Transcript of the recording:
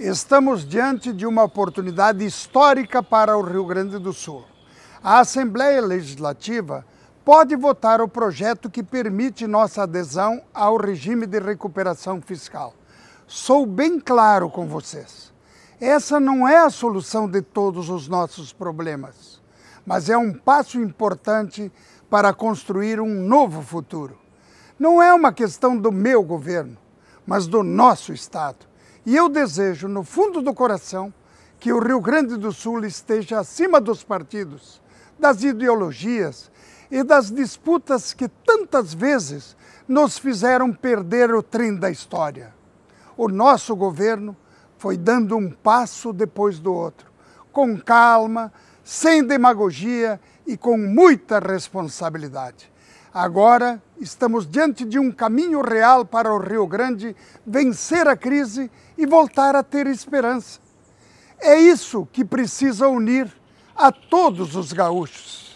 Estamos diante de uma oportunidade histórica para o Rio Grande do Sul. A Assembleia Legislativa pode votar o projeto que permite nossa adesão ao regime de recuperação fiscal. Sou bem claro com vocês. Essa não é a solução de todos os nossos problemas, mas é um passo importante para construir um novo futuro. Não é uma questão do meu governo, mas do nosso Estado. E eu desejo, no fundo do coração, que o Rio Grande do Sul esteja acima dos partidos, das ideologias e das disputas que tantas vezes nos fizeram perder o trem da história. O nosso governo foi dando um passo depois do outro, com calma, sem demagogia e com muita responsabilidade. Agora estamos diante de um caminho real para o Rio Grande vencer a crise e voltar a ter esperança. É isso que precisa unir a todos os gaúchos.